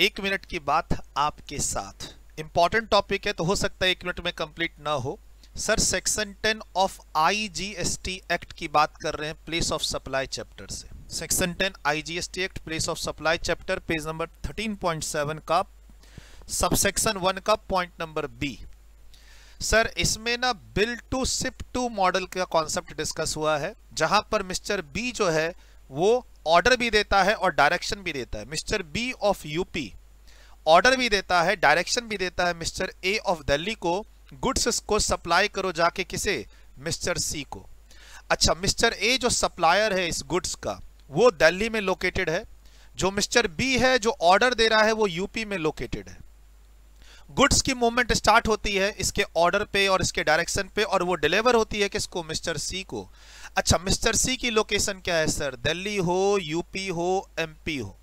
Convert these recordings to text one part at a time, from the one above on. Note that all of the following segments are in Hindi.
एक मिनट की बात आपके साथ इंपॉर्टेंट टॉपिक है तो हो सकता है एक मिनट में कंप्लीट ना हो sir section ten of IGST act की बात कर रहे हैं प्लेस ऑफ सप्लाई चैप्टर से section ten IGST act place of supply chapter page number thirteen point seven का सबसेक्शन वन का पॉइंट नंबर बी सर इसमें ना bill to ship to model का कॉन्सेप्ट डिस्कस हुआ है जहां पर मिस्टर बी जो है वो ऑर्डर भी देता है और डायरेक्शन भी देता है mister B of UP order भी देता है डायरेक्शन भी देता है मिस्टर ए ऑफ दिल्ली को गुड्स को सप्लाई करो जाके किसे मिस्टर सी को अच्छा मिस्टर ए जो सप्लायर है इस गुड्स का वो दिल्ली में लोकेटेड है जो मिस्टर बी है जो ऑर्डर दे रहा है वो यूपी में लोकेटेड है गुड्स की मूवमेंट स्टार्ट होती है इसके ऑर्डर पे और इसके डायरेक्शन पे और वो डिलीवर होती है किसको मिस्टर सी को अच्छा मिस्टर सी की लोकेशन क्या है सर दिल्ली हो यूपी हो एमपी हो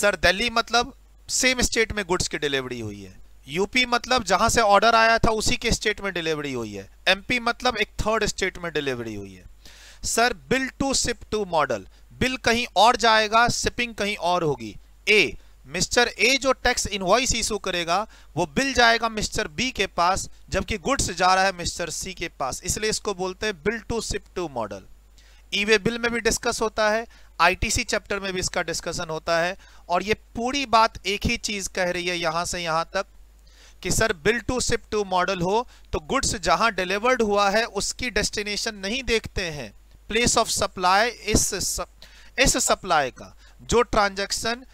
सर दिल्ली मतलब सेम स्टेट में गुड्स की डिलीवरी हुई है यूपी मतलब जहां से ऑर्डर आया था उसी के स्टेट में डिलीवरी हुई है एमपी मतलब एक थर्ड स्टेट में डिलीवरी हुई है sir bill to ship to model bill कहीं और जाएगा सिपिंग कहीं और होगी ए मिस्टर ए जो टैक्स इनवॉइस इशू करेगा वो बिल जाएगा मिस्टर बी के पास जबकि गुड्स जा रहा है मिस्टर सी के पास इसलिए इसको बोलते हैं bill to ship to model E way bill में भी डिस्कस होता है आईटीसी चैप्टर में भी इसका डिस्कशन होता है और ये पूरी बात एक ही चीज कह रही है यहां से यहां तक कि sir bill to ship to model हो तो गुड्स जहां डिलीवर्ड हुआ है उसकी डेस्टिनेशन नहीं देखते हैं प्लेस ऑफ सप्लाई इस सप्लाई का जो ट्रांजेक्शन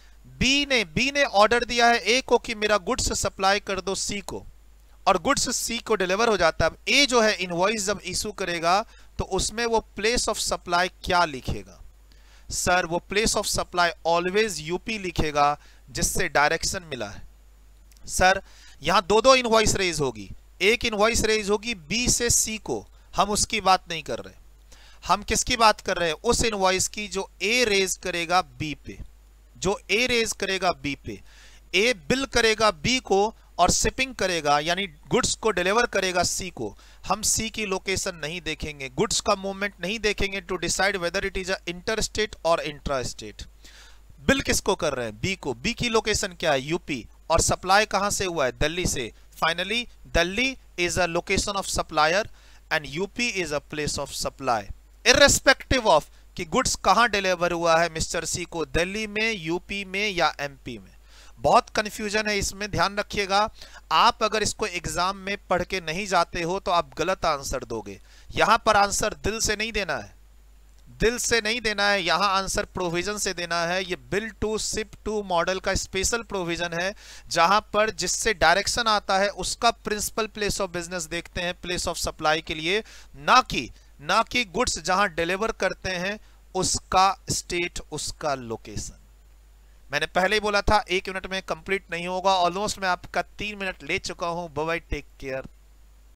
बी ने बी ने ऑर्डर दिया है ए को कि मेरा गुड्स सप्लाई कर दो सी को और गुड्स सी को डिलीवर हो जाता है ए जो है इनवॉइस जब इशू करेगा तो उसमें वो प्लेस ऑफ सप्लाई क्या लिखेगा सर वो place of supply always UP लिखेगा जिससे डायरेक्शन मिला है सर यहाँ दो दो इनवॉइस रेज होगी एक इनवॉइस रेज होगी बी से सी को हम उसकी बात नहीं कर रहे हम किसकी बात कर रहे हैं उस इनवॉइस की जो ए रेज करेगा बी पे जो ए रेज करेगा बी पे ए बिल करेगा बी को और शिपिंग करेगा यानी गुड्स को डिलीवर करेगा सी को हम सी की लोकेशन नहीं देखेंगे गुड्स का मूवमेंट नहीं देखेंगे to decide whether it is a inter state और इंट्रा स्टेट बिल किसको कर रहे हैं बी को बी की लोकेशन क्या है यूपी और सप्लाई कहां से हुआ है दिल्ली से finally Delhi is a location of supplier and UP is a place of supply irrespective of कि गुड्स कहाँ डिलीवर हुआ है मिस्टर सी को दिल्ली में यूपी में या एमपी में बहुत कन्फ्यूजन है इसमें ध्यान रखिएगा आप अगर इसको एग्ज़ाम में पढ़ के नहीं जाते हो तो आप गलत आंसर दोगे यहाँ पर आंसर दिल से नहीं देना है दिल से नहीं देना है यहाँ आंसर प्रोविज़न से देना है ये bill to ship to model का स्पेशल प्रोविज़न है जहाँ पर जिससे डायरेक्शन आता है उसका प्रिंसिपल प्लेस ऑफ बिजनेस देखते हैं प्लेस ऑफ सप्लाई के लिए ना कि ना कि गुड्स जहां डिलीवर करते हैं उसका स्टेट उसका लोकेशन मैंने पहले ही बोला था एक मिनट में कंप्लीट नहीं होगा ऑलमोस्ट मैं आपका तीन मिनट ले चुका हूं बाय टेक केयर